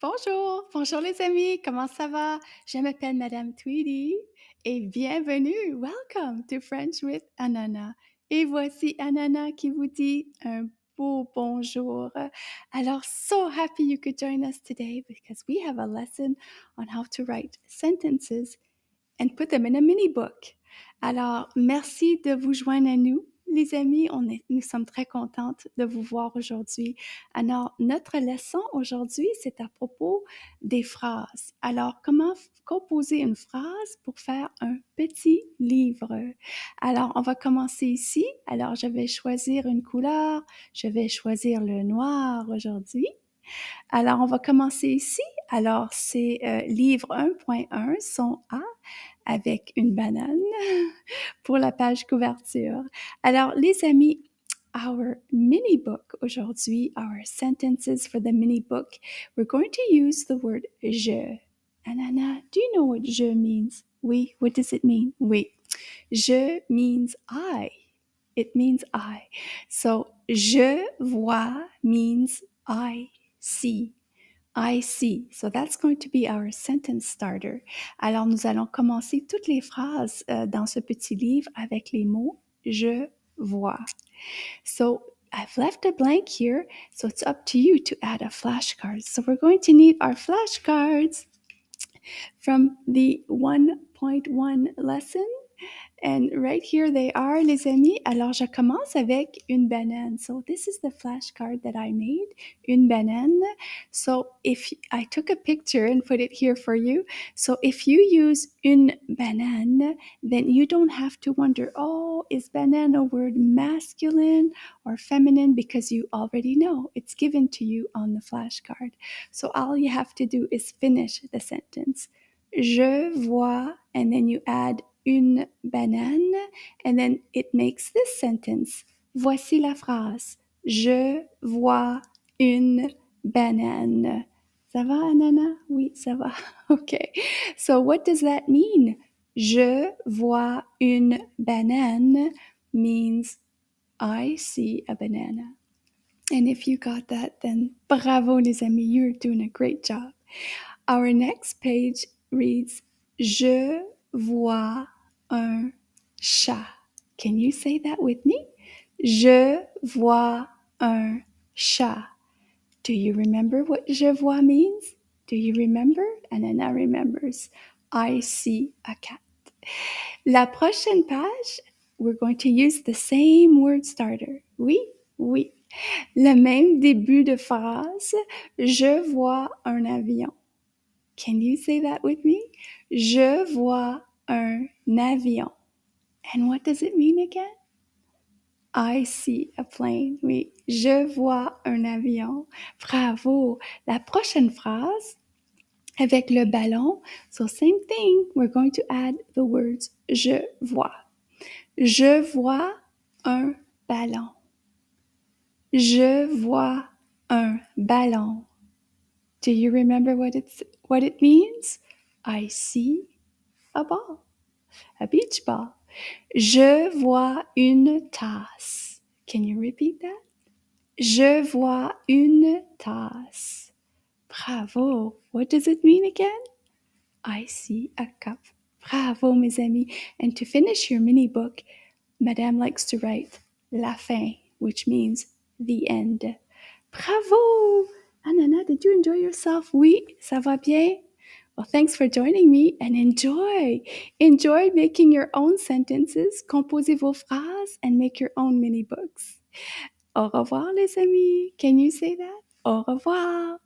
Bonjour, bonjour les amis, comment ça va? Je m'appelle Madame Tweedy et bienvenue, welcome to French with Anana. Et voici Anana qui vous dit un beau bonjour. Alors, so happy you could join us today because we have a lesson on how to write sentences and put them in a mini book. Alors, merci de vous joindre à nous les amis, on est, nous sommes très contentes de vous voir aujourd'hui. Alors, notre leçon aujourd'hui, c'est à propos des phrases. Alors, comment composer une phrase pour faire un petit livre? Alors, on va commencer ici. Alors, je vais choisir une couleur. Je vais choisir le noir aujourd'hui. Alors, on va commencer ici. Alors, c'est euh, livre 1.1, son A avec une banane pour la page couverture. Alors, les amis, our mini book aujourd'hui, our sentences for the mini book, we're going to use the word je. Anana, do you know what je means? Oui. What does it mean? Oui. Je means I. It means I. So, je vois means I see. I see. So that's going to be our sentence starter. Alors, nous allons commencer toutes les phrases euh, dans ce petit livre avec les mots je vois. So I've left a blank here, so it's up to you to add a flashcard. So we're going to need our flashcards from the 1.1 lesson. And right here they are, les amis. Alors, je commence avec une banane. So, this is the flashcard that I made, une banane. So, if I took a picture and put it here for you. So, if you use une banane, then you don't have to wonder, oh, is banane a word masculine or feminine? Because you already know it's given to you on the flashcard. So, all you have to do is finish the sentence. Je vois, and then you add une banane. And then it makes this sentence. Voici la phrase. Je vois une banane. Ça va, Anana? Oui, ça va. Okay. So what does that mean? Je vois une banane means I see a banana. And if you got that, then bravo, les amis, you're doing a great job. Our next page reads Je vois un chat. Can you say that with me? Je vois un chat. Do you remember what je vois means? Do you remember? Anana remembers. I see a cat. La prochaine page, we're going to use the same word starter. Oui, oui. Le même début de phrase. Je vois un avion. Can you say that with me? Je vois Un navion. And what does it mean again? I see a plane. Oui, je vois un avion. Bravo. La prochaine phrase avec le ballon. So same thing. We're going to add the words je vois. Je vois un ballon. Je vois un ballon. Do you remember what it's what it means? I see à ball, a beach ball. Je vois une tasse. Can you repeat that? Je vois une tasse. Bravo. What does it mean again? I see a cup. Bravo, mes amis. And to finish your mini book, Madame likes to write la fin, which means the end. Bravo! Anana, did you enjoy yourself? Oui, ça va bien? Well, thanks for joining me and enjoy. Enjoy making your own sentences, composez vos phrases, and make your own mini books. Au revoir, les amis. Can you say that? Au revoir.